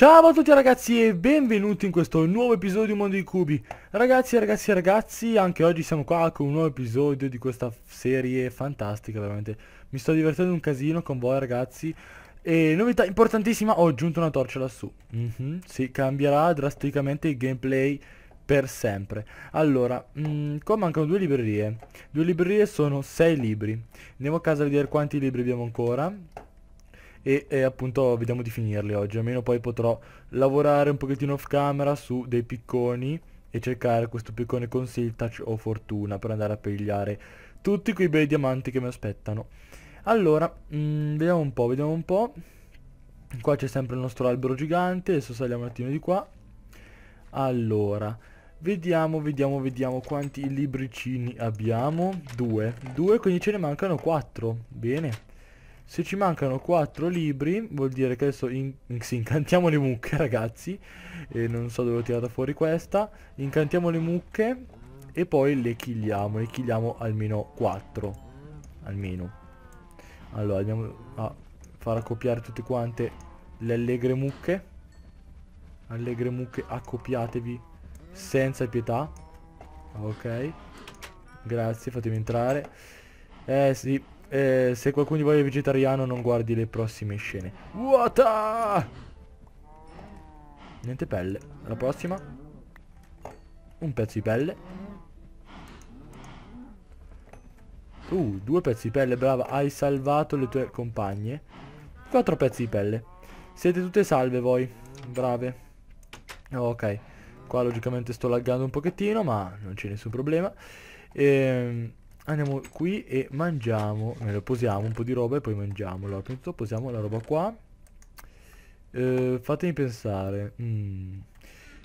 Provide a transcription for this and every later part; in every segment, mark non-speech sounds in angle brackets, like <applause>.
Ciao a tutti ragazzi e benvenuti in questo nuovo episodio di Mondo di Cubi Ragazzi ragazzi ragazzi anche oggi siamo qua con un nuovo episodio di questa serie fantastica veramente Mi sto divertendo un casino con voi ragazzi E novità importantissima ho aggiunto una torcia lassù mm -hmm, Sì cambierà drasticamente il gameplay per sempre Allora mh, mm, qua mancano due librerie Due librerie sono sei libri Andiamo a casa a vedere quanti libri abbiamo ancora e, e, appunto vediamo di finirli oggi, almeno poi potrò lavorare un pochettino off camera su dei picconi e cercare questo piccone con siltach o fortuna per andare a pigliare tutti quei bei diamanti che mi aspettano. Allora, mh, mm, vediamo un po', vediamo un po'. Qua c'è sempre il nostro albero gigante, adesso saliamo un attimo di qua. Allora, vediamo, vediamo, vediamo quanti libricini abbiamo. Due, due, quindi ce ne mancano quattro. Bene. Se ci mancano 4 libri vuol dire che adesso in sì, incantiamo le mucche <laughs> ragazzi e non so dove ho tirato fuori questa Incantiamo le mucche e poi le killiamo, Le killiamo almeno 4 Almeno Allora andiamo a far accoppiare tutte quante le allegre mucche Allegre mucche accoppiatevi senza pietà Ok Grazie fatemi entrare Eh sì eh, se qualcuno di voi è vegetariano non guardi le prossime scene. What? A... Niente pelle. La prossima. Un pezzo di pelle. Uh, due pezzi di pelle, brava. Hai salvato le tue compagne. Quattro pezzi di pelle. Siete tutte salve voi. Brave. Oh, ok. Qua logicamente sto laggando un pochettino, ma non c'è nessun problema. Ehm andiamo qui e mangiamo noi posiamo un po' di roba e poi mangiamo allora prima di tutto posiamo la roba qua eh, fatemi pensare mm.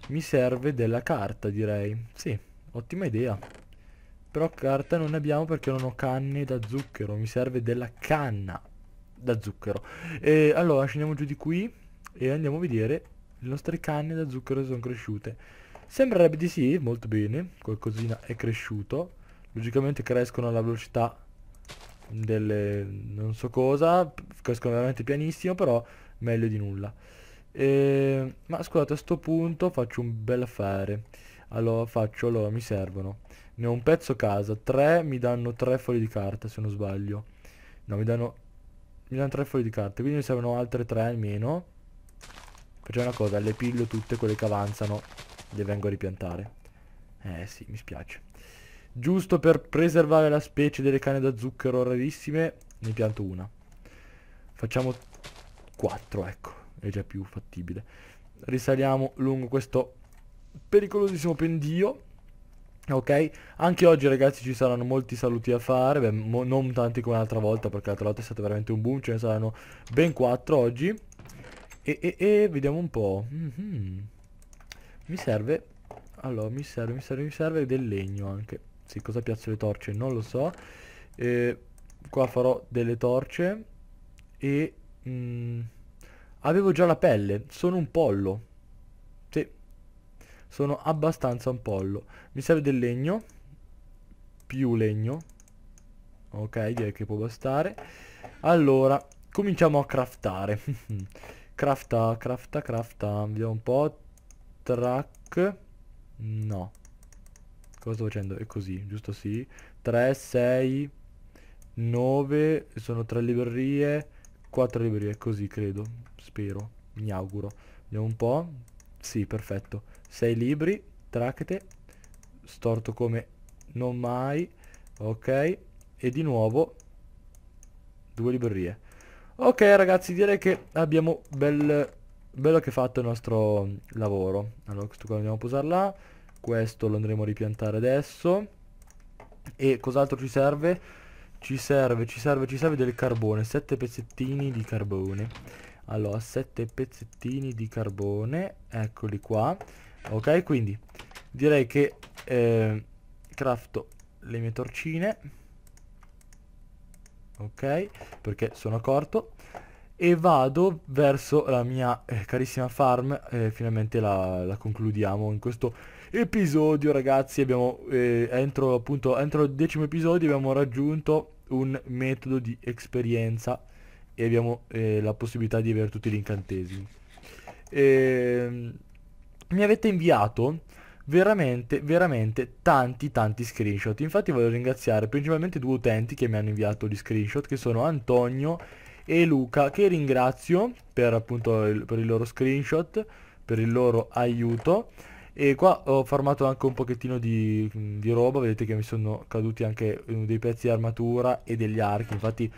mi serve della carta direi sì ottima idea però carta non ne abbiamo perché non ho canne da zucchero mi serve della canna da zucchero e allora scendiamo giù di qui e andiamo a vedere le nostre canne da zucchero sono cresciute sembrerebbe di sì molto bene qualcosina è cresciuto logicamente crescono alla velocità delle non so cosa crescono veramente pianissimo però meglio di nulla e, ehm, ma scusate a sto punto faccio un bel affare allora faccio allora mi servono ne ho un pezzo casa 3 mi danno 3 fogli di carta se non sbaglio no mi danno mi danno 3 fogli di carta quindi mi servono altre 3 almeno facciamo una cosa le piglio tutte quelle che avanzano le vengo a ripiantare eh sì mi spiace Giusto per preservare la specie delle canne da zucchero rarissime, ne pianto una. Facciamo 4, ecco, è già più fattibile. Risaliamo lungo questo pericolosissimo pendio. Ok, anche oggi ragazzi ci saranno molti saluti a fare, beh, non tanti come l'altra volta perché l'altra volta è stato veramente un boom, ce ne saranno ben 4 oggi. E, e, e vediamo un po'. Mm -hmm. Mi serve, allora mi serve, mi serve, mi serve del legno anche sì, cosa piazzo le torce? Non lo so. Eh, qua farò delle torce. E... Mh, mm, avevo già la pelle. Sono un pollo. Sì. Sono abbastanza un pollo. Mi serve del legno. Più legno. Ok, direi che può bastare. Allora, cominciamo a craftare. <laughs> crafta, crafta, crafta. Vediamo un po'. Track. No. Cosa sto facendo? È così, giusto sì. 3, 6, 9, sono 3 librerie, 4 librerie, così credo, spero, mi auguro. Vediamo un po'. Sì, perfetto. 6 libri, tracte, storto come non mai, ok. E di nuovo 2 librerie. Ok ragazzi, direi che abbiamo bel, bello che fatto il nostro lavoro. Allora, questo qua andiamo a posare là questo lo andremo a ripiantare adesso e cos'altro ci serve? ci serve ci serve ci serve del carbone 7 pezzettini di carbone allora 7 pezzettini di carbone eccoli qua ok quindi direi che eh, crafto le mie torcine ok perché sono corto e vado verso la mia eh, carissima farm eh, finalmente la, la concludiamo in questo episodio ragazzi abbiamo eh, entro appunto entro il decimo episodio abbiamo raggiunto un metodo di esperienza e abbiamo eh, la possibilità di avere tutti gli incantesimi e, ehm, mi avete inviato veramente veramente tanti tanti screenshot infatti voglio ringraziare principalmente due utenti che mi hanno inviato gli screenshot che sono Antonio e Luca che ringrazio per appunto il, per il loro screenshot per il loro aiuto e qua ho farmato anche un pochettino di, di roba vedete che mi sono caduti anche eh, dei pezzi di armatura e degli archi infatti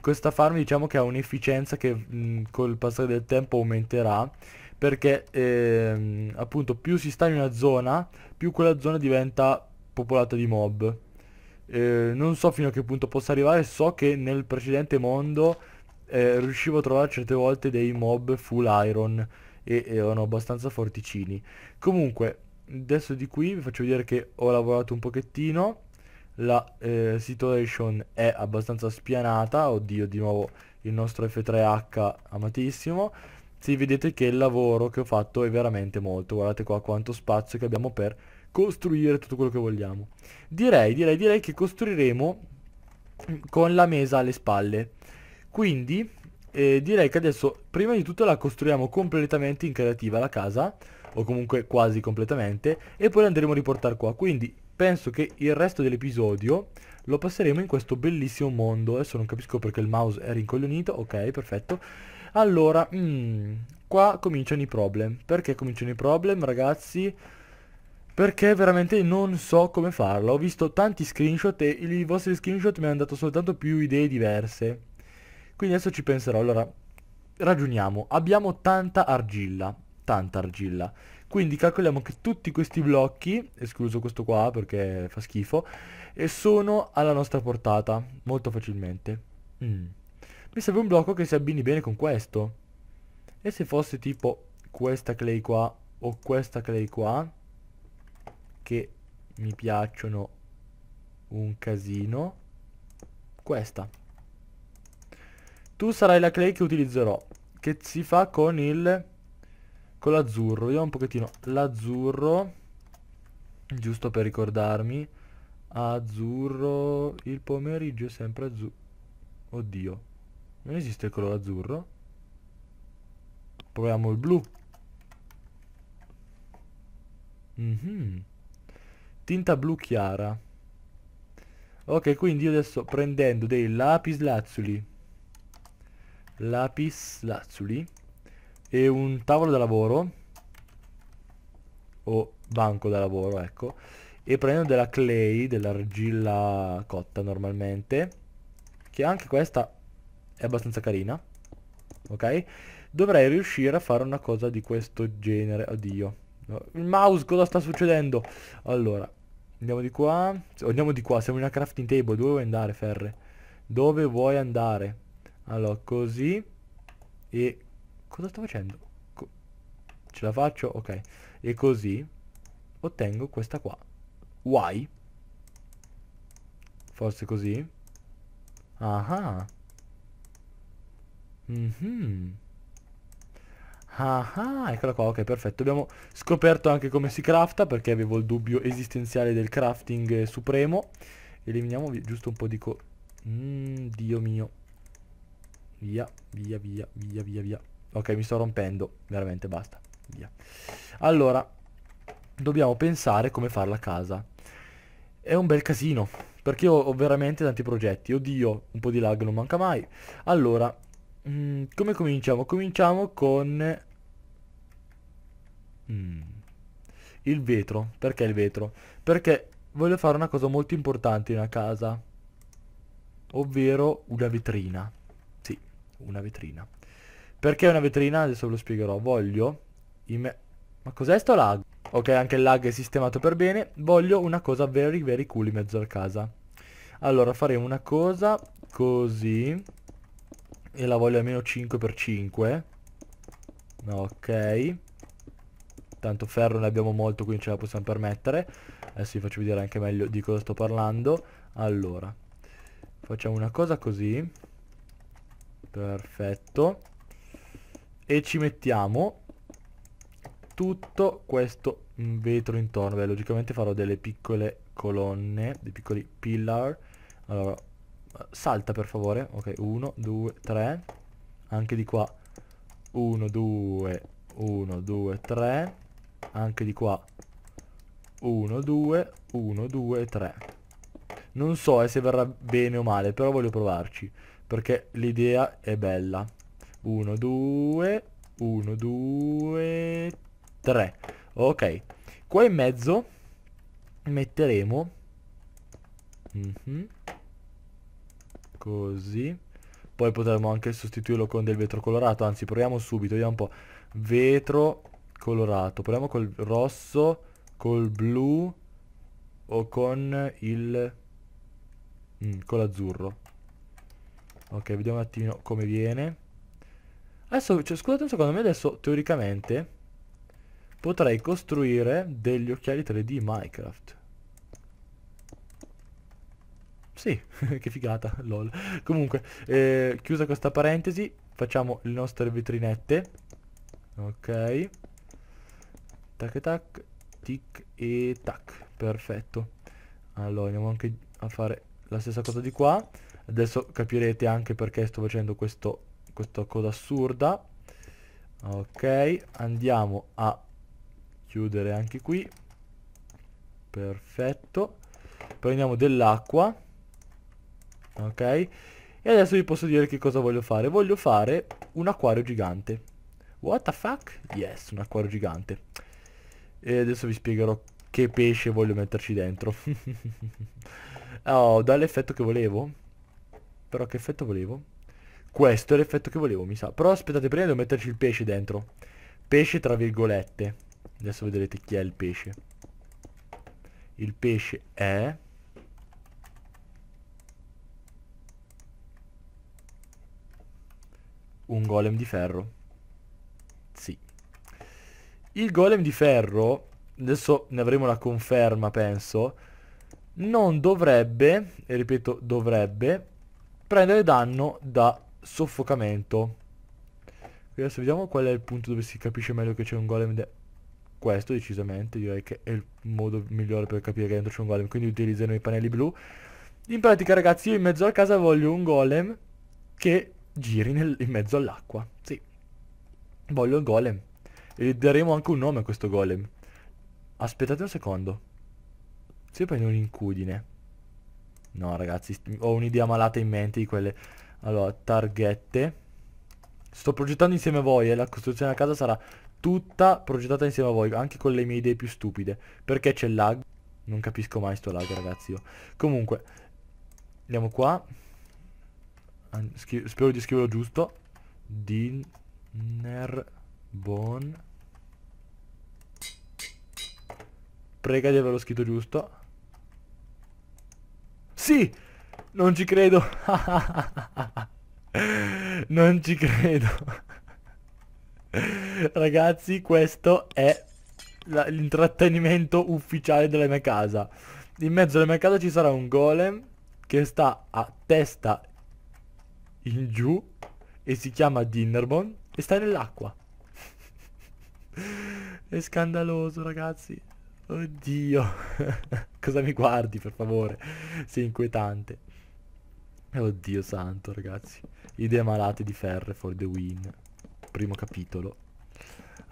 questa farm diciamo che ha un'efficienza che mh, mm, col passare del tempo aumenterà perché ehm, appunto più si sta in una zona più quella zona diventa popolata di mob eh, non so fino a che punto possa arrivare so che nel precedente mondo eh, riuscivo a trovare certe volte dei mob full iron e erano abbastanza forticini. Comunque, adesso di qui vi faccio vedere che ho lavorato un pochettino, la eh, situation è abbastanza spianata, oddio di nuovo il nostro F3H amatissimo, si vedete che il lavoro che ho fatto è veramente molto, guardate qua quanto spazio che abbiamo per costruire tutto quello che vogliamo. Direi, direi, direi che costruiremo con la mesa alle spalle. Quindi e direi che adesso prima di tutto la costruiamo completamente in creativa la casa o comunque quasi completamente e poi la andremo a riportare qua quindi penso che il resto dell'episodio lo passeremo in questo bellissimo mondo adesso non capisco perché il mouse è rincoglionito ok perfetto allora mm, qua cominciano i problem perché cominciano i problem ragazzi perché veramente non so come farla ho visto tanti screenshot e i vostri screenshot mi hanno dato soltanto più idee diverse quindi adesso ci penserò. Allora, ragioniamo. Abbiamo tanta argilla. Tanta argilla. Quindi calcoliamo che tutti questi blocchi, escluso questo qua perché fa schifo, eh, sono alla nostra portata, molto facilmente. Mm. Mi serve un blocco che si abbini bene con questo. E se fosse tipo questa clay qua o questa clay qua, che mi piacciono un casino, questa. Tu sarai la clay che utilizzerò. Che si fa con il... Con l'azzurro. Vediamo un pochettino. L'azzurro. Giusto per ricordarmi. Azzurro. Il pomeriggio è sempre azzurro. Oddio. Non esiste il colore azzurro? Proviamo il blu. Mm -hmm. Tinta blu chiara. Ok, quindi io adesso prendendo dei lapis lapis lazuli e un tavolo da lavoro o banco da lavoro ecco e prendo della clay dell'argilla cotta normalmente che anche questa è abbastanza carina ok dovrei riuscire a fare una cosa di questo genere oddio il mouse cosa sta succedendo allora andiamo di qua andiamo di qua siamo in una crafting table dove vuoi andare ferre dove vuoi andare allora, così. E... Cosa sto facendo? Co Ce la faccio? Ok. E così ottengo questa qua. Why? Forse così? Ah mm -hmm. Ah eccola qua, ok, perfetto. Abbiamo scoperto anche come si crafta, perché avevo il dubbio esistenziale del crafting eh, supremo. Eliminiamo giusto un po' di co... Mm, Dio mio via, via, via, via, via, via. Ok, mi sto rompendo, veramente, basta, via. Allora, dobbiamo pensare come fare la casa. È un bel casino, perché ho, ho veramente tanti progetti. Oddio, un po' di lag non manca mai. Allora, mh, mm, come cominciamo? Cominciamo con... Mm, il vetro. Perché il vetro? Perché voglio fare una cosa molto importante in una casa. Ovvero una vetrina una vetrina. Perché una vetrina? Adesso ve lo spiegherò. Voglio... Ma cos'è sto lag? Ok, anche il lag è sistemato per bene. Voglio una cosa very very cool in mezzo a casa. Allora, faremo una cosa così. E la voglio almeno 5x5. Ok. Tanto ferro ne abbiamo molto, quindi ce la possiamo permettere. Adesso vi faccio vedere anche meglio di cosa sto parlando. Allora, facciamo una cosa così. Perfetto. E ci mettiamo tutto questo vetro intorno. Beh, logicamente farò delle piccole colonne, dei piccoli pillar. Allora, salta per favore. Ok, 1, 2, 3. Anche di qua. 1, 2, 1, 2, 3. Anche di qua. 1, 2, 1, 2, 3. Non so eh, se verrà bene o male, però voglio provarci perché l'idea è bella. 1, 2, 1, 2, 3. Ok, qua in mezzo metteremo... Mm -hmm. Così. Poi potremmo anche sostituirlo con del vetro colorato, anzi proviamo subito, vediamo un po'. Vetro colorato, proviamo col rosso, col blu o con il... Mm, con l'azzurro. Ok, vediamo un attimino come viene. Adesso, cioè, scusate un secondo, me adesso teoricamente potrei costruire degli occhiali 3D Minecraft. Sì, <laughs> che figata, lol. Comunque, eh, chiusa questa parentesi, facciamo le nostre vetrinette. Ok. Tac e tac, tic e tac. Perfetto. Allora, andiamo anche a fare la stessa cosa di qua. Adesso capirete anche perché sto facendo questo, questa cosa assurda. Ok, andiamo a chiudere anche qui. Perfetto. Prendiamo dell'acqua. Ok. E adesso vi posso dire che cosa voglio fare. Voglio fare un acquario gigante. What the fuck? Yes, un acquario gigante. E adesso vi spiegherò che pesce voglio metterci dentro. <laughs> oh, dà l'effetto che volevo? Però che effetto volevo? Questo è l'effetto che volevo, mi sa. Però aspettate, prima devo metterci il pesce dentro. Pesce tra virgolette. Adesso vedrete chi è il pesce. Il pesce è... Un golem di ferro. Sì. Il golem di ferro, adesso ne avremo la conferma penso, non dovrebbe, e ripeto dovrebbe, prendere danno da soffocamento. adesso vediamo qual è il punto dove si capisce meglio che c'è un golem. questo decisamente direi che è il modo migliore per capire che dentro c'è un golem. Quindi utilizzano i pannelli blu. In pratica ragazzi io in mezzo a casa voglio un golem che giri nel, in mezzo all'acqua. Sì. Voglio il golem. E daremo anche un nome a questo golem. Aspettate un secondo. Se prendo un incudine. No ragazzi, ho un'idea malata in mente di quelle... Allora, targhette. Sto progettando insieme a voi e eh. la costruzione della casa sarà tutta progettata insieme a voi, anche con le mie idee più stupide. Perché c'è il lag? Non capisco mai sto lag ragazzi io. Comunque, andiamo qua. Schri spero di scriverlo giusto. Dinnerbone. Prega di averlo scritto giusto. Sì! Non ci credo. non ci credo. Ragazzi, questo è l'intrattenimento ufficiale della mia casa. In mezzo alla mia casa ci sarà un golem che sta a testa in giù e si chiama Dinnerbone e sta nell'acqua. è scandaloso, ragazzi. Oddio, <laughs> cosa mi guardi per favore? Sei inquietante. Eh, oddio santo ragazzi. Idee malate di ferre for the win. Primo capitolo.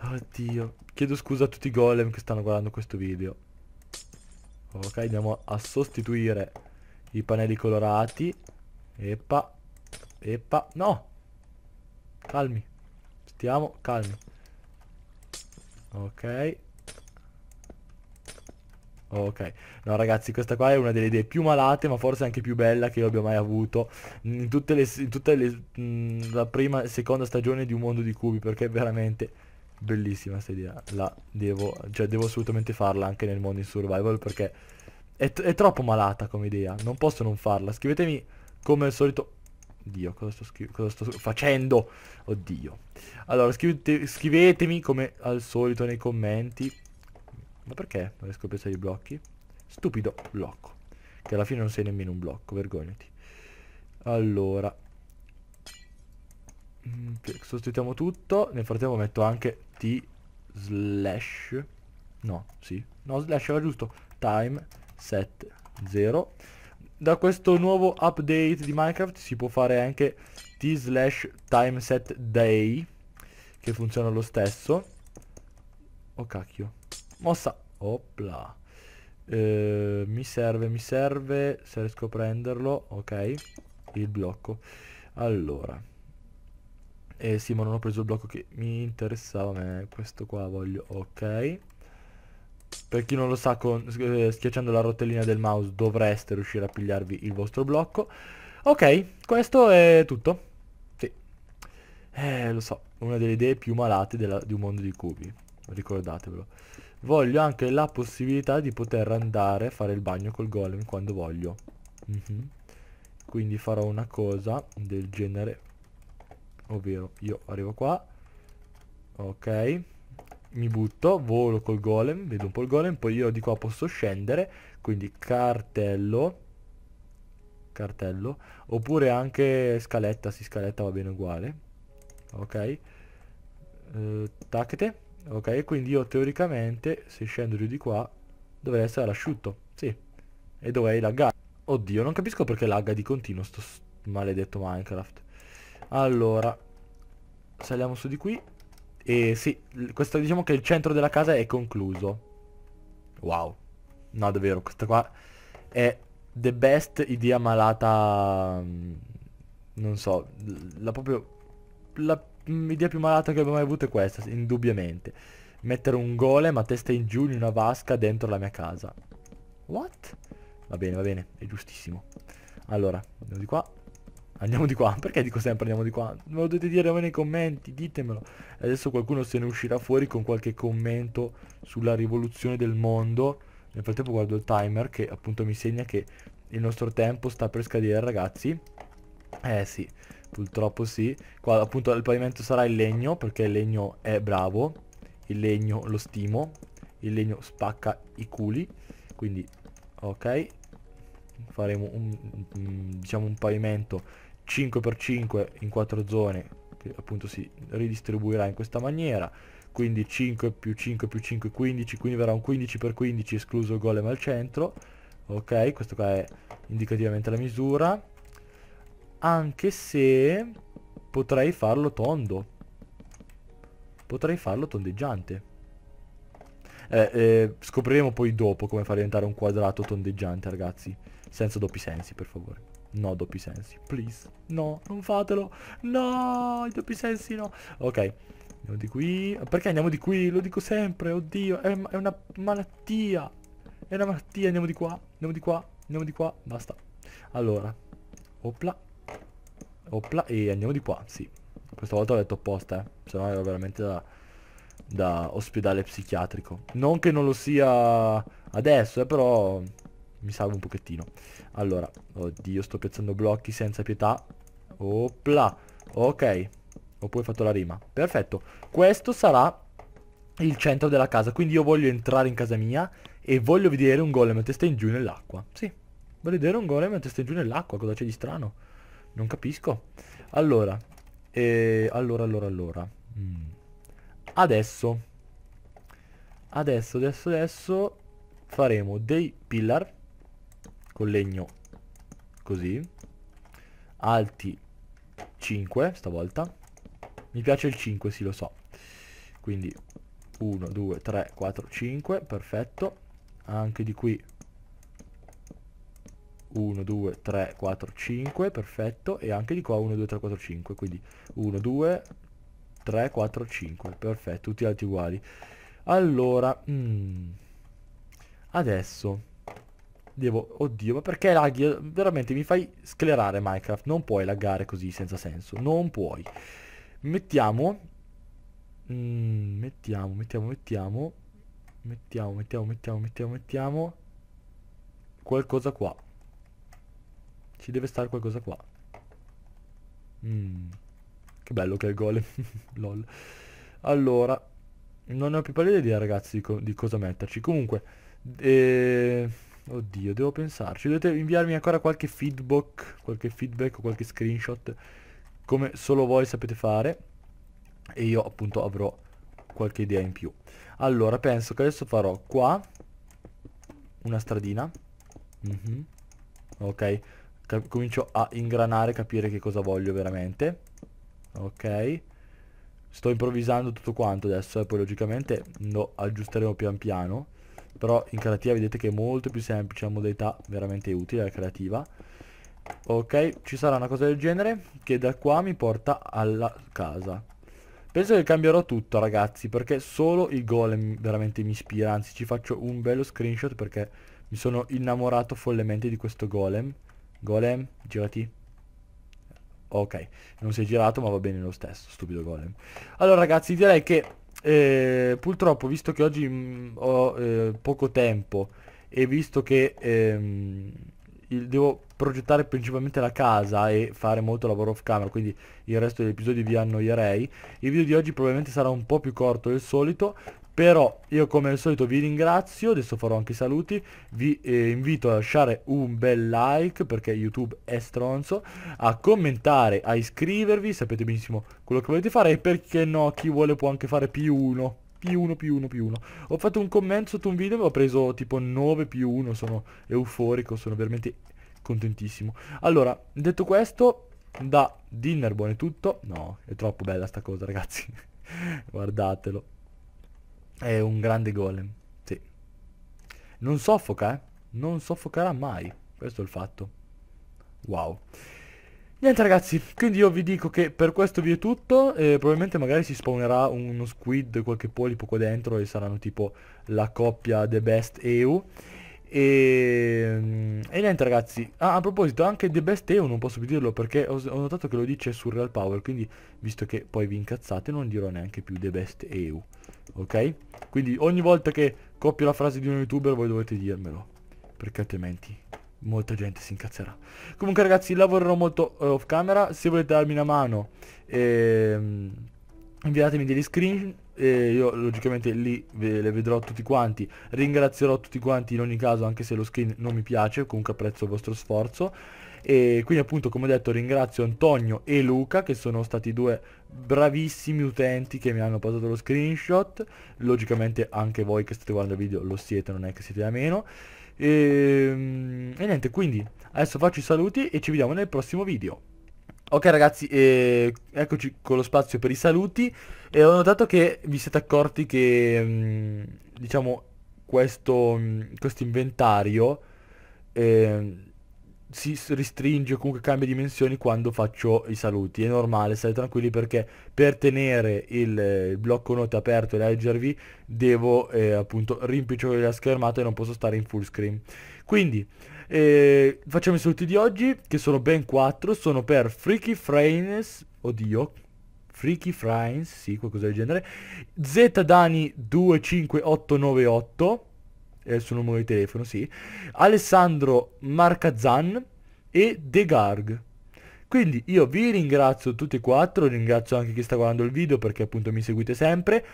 Oddio. Chiedo scusa a tutti i golem che stanno guardando questo video. Ok, andiamo a sostituire i pannelli colorati. Eppa. Eppa. No! Calmi. Stiamo calmi. Ok. Ok, no ragazzi questa qua è una delle idee più malate ma forse anche più bella che io abbia mai avuto mm, in tutte le, in tutte le mh, mm, la prima e seconda stagione di Un Mondo di Cubi perché è veramente bellissima questa idea, la devo, cioè devo assolutamente farla anche nel mondo in survival perché è, è troppo malata come idea, non posso non farla, scrivetemi come al solito Dio, cosa sto, cosa sto, facendo? Oddio. Allora, scrivete scrivetemi come al solito nei commenti ma perché? Non riesco a piazzare i blocchi. Stupido blocco. Che alla fine non sei nemmeno un blocco, vergognati. Allora. Mm, sostituiamo tutto. Nel frattempo metto anche T slash. No, sì. No, slash era giusto. Time set 0. Da questo nuovo update di Minecraft si può fare anche T slash time set day. Che funziona lo stesso. Oh cacchio. Mossa. Opla. Eh, mi serve, mi serve. Se riesco a prenderlo. Ok. Il blocco. Allora. Eh sì, ma non ho preso il blocco che mi interessava me. Questo qua voglio. Ok. Per chi non lo sa, con, eh, schiacciando la rotellina del mouse dovreste riuscire a pigliarvi il vostro blocco. Ok, questo è tutto. Sì. Eh, lo so, una delle idee più malate della, di un mondo di cubi. Ricordatevelo voglio anche la possibilità di poter andare a fare il bagno col golem quando voglio mm -hmm. quindi farò una cosa del genere ovvero io arrivo qua ok mi butto, volo col golem, vedo un po' il golem, poi io di qua posso scendere, quindi cartello, cartello, oppure anche scaletta, si scaletta va bene uguale, ok, eh, tacchete, ok quindi io teoricamente se scendo giù di qua dovrei essere all'asciutto sì e dovrei laggare oddio non capisco perché lagga di continuo sto maledetto minecraft allora saliamo su di qui e sì questo diciamo che il centro della casa è concluso wow no davvero questa qua è the best idea malata mm, non so la proprio la l'idea più malata che abbia mai avuto è questa, indubbiamente. Mettere un golem a testa in giù in una vasca dentro la mia casa. What? Va bene, va bene, è giustissimo. Allora, andiamo di qua. Andiamo di qua, <laughs> perché dico sempre andiamo di qua? Me lo dovete dire nei commenti, ditemelo. Adesso qualcuno se ne uscirà fuori con qualche commento sulla rivoluzione del mondo. Nel frattempo guardo il timer che appunto mi segna che il nostro tempo sta per scadere, ragazzi. Eh sì, Purtroppo sì. Qua appunto il pavimento sarà il legno, perché il legno è bravo. Il legno lo stimo. Il legno spacca i culi. Quindi, ok. Faremo un, diciamo un pavimento 5x5 in 4 zone, che appunto si ridistribuirà in questa maniera. Quindi 5 più 5 più 5, 15. Quindi verrà un 15x15 escluso il golem al centro. Ok, questo qua è indicativamente la misura anche se potrei farlo tondo. Potrei farlo tondeggiante. Eh, eh, scopriremo poi dopo come far diventare un quadrato tondeggiante, ragazzi. Senza doppi sensi, per favore. No, doppi sensi. Please. No, non fatelo. No, i doppi sensi no. Ok. Andiamo di qui. Perché andiamo di qui? Lo dico sempre, oddio. È, è una malattia. È una malattia. Andiamo di qua. Andiamo di qua. Andiamo di qua. Basta. Allora. Opla. Opla, e andiamo di qua, sì. Questa volta ho detto apposta, eh. Se no ero veramente da, da ospedale psichiatrico. Non che non lo sia adesso, eh, però mi salvo un pochettino. Allora, oddio, sto piazzando blocchi senza pietà. Opla, ok. Ho poi fatto la rima. Perfetto. Questo sarà il centro della casa. Quindi io voglio entrare in casa mia e voglio vedere un golem a testa in giù nell'acqua. Sì, voglio vedere un golem a testa in giù nell'acqua. Cosa c'è di strano? Non capisco. Allora, eh, allora, allora, allora. Mm. Adesso, adesso, adesso, adesso faremo dei pillar con legno così, alti 5 stavolta. Mi piace il 5, sì lo so. Quindi 1, 2, 3, 4, 5, perfetto. Anche di qui 1, 2, 3, 4, 5, perfetto, e anche di qua 1, 2, 3, 4, 5, quindi 1, 2, 3, 4, 5, perfetto, tutti gli altri uguali. Allora, mm, adesso devo... Oddio, ma perché laghi? Veramente mi fai sclerare Minecraft, non puoi laggare così senza senso, non puoi. Mettiamo... Mm, mettiamo, mettiamo, mettiamo... Mettiamo, mettiamo, mettiamo, mettiamo, mettiamo... Qualcosa qua. Ci deve stare qualcosa qua. Mm. Che bello che è il golem. <laughs> Lol. Allora, non ne ho più pallida idea ragazzi di, co di, cosa metterci. Comunque, eh... Oddio, devo pensarci. Dovete inviarmi ancora qualche feedback, qualche feedback o qualche screenshot, come solo voi sapete fare. E io appunto avrò qualche idea in più. Allora, penso che adesso farò qua una stradina. Mm -hmm. Ok, comincio a ingranare, capire che cosa voglio veramente. Ok. Sto improvvisando tutto quanto adesso, eh, poi logicamente lo aggiusteremo pian piano. Però in creativa vedete che è molto più semplice, è una modalità veramente utile, la creativa. Ok, ci sarà una cosa del genere che da qua mi porta alla casa. Penso che cambierò tutto ragazzi, perché solo il golem veramente mi ispira, anzi ci faccio un bello screenshot perché mi sono innamorato follemente di questo golem. Golem, girati. Ok, non si è girato ma va bene lo stesso, stupido golem. Allora ragazzi direi che eh, purtroppo visto che oggi mh, mm, ho eh, poco tempo e visto che ehm, il, devo progettare principalmente la casa e fare molto lavoro off camera, quindi il resto degli episodi vi annoierei, il video di oggi probabilmente sarà un po' più corto del solito, però io come al solito vi ringrazio, adesso farò anche i saluti, vi eh, invito a lasciare un bel like perché YouTube è stronzo, a commentare, a iscrivervi, sapete benissimo quello che volete fare e perché no, chi vuole può anche fare più uno più 1 più 1 più 1 ho fatto un commento sotto un video e ho preso tipo 9 più 1 sono euforico sono veramente contentissimo allora detto questo da Dinnerbone è tutto no è troppo bella sta cosa ragazzi <laughs> guardatelo è un grande golem, sì. Non soffoca, eh? Non soffocherà mai. Questo è il fatto. Wow. Niente ragazzi, quindi io vi dico che per questo vi è tutto, eh, probabilmente magari si spawnerà uno squid, qualche polipo qua dentro e saranno tipo la coppia The Best EU. E, ehm, e, niente ragazzi ah, A proposito anche The Best EU non posso più dirlo Perché ho, ho, notato che lo dice su Real Power Quindi visto che poi vi incazzate Non dirò neanche più The Best EU Ok? Quindi ogni volta che copio la frase di un youtuber Voi dovete dirmelo Perché altrimenti molta gente si incazzerà Comunque ragazzi lavorerò molto eh, off camera Se volete darmi una mano ehm, Inviatemi degli screen e io logicamente lì ve le vedrò tutti quanti ringrazierò tutti quanti in ogni caso anche se lo skin non mi piace comunque apprezzo il vostro sforzo e quindi appunto come ho detto ringrazio Antonio e Luca che sono stati due bravissimi utenti che mi hanno passato lo screenshot logicamente anche voi che state guardando il video lo siete non è che siete a meno e, ehm, e niente quindi adesso faccio i saluti e ci vediamo nel prossimo video Ok ragazzi, eh, eccoci con lo spazio per i saluti e ho notato che vi siete accorti che mh, mm, diciamo questo, mh, mm, questo inventario eh, si restringe o comunque cambia dimensioni quando faccio i saluti. È normale, state tranquilli perché per tenere il, blocco note aperto e leggervi devo eh, appunto rimpicciolare la schermata e non posso stare in full screen. Quindi eh, facciamo i saluti di oggi che sono ben 4, sono per Freaky Frames, oddio, Freaky Frames, sì, qualcosa del genere, ZDani25898 eh, il suo numero di telefono, sì, Alessandro Marcazan e De Garg. Quindi io vi ringrazio tutti e quattro, ringrazio anche chi sta guardando il video perché appunto mi seguite sempre.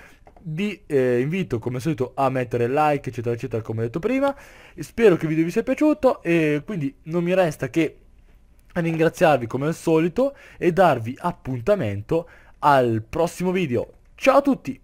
Vi eh, invito come al solito a mettere like eccetera eccetera come detto prima. Spero che il video vi sia piaciuto e quindi non mi resta che ringraziarvi come al solito e darvi appuntamento al prossimo video. Ciao a tutti!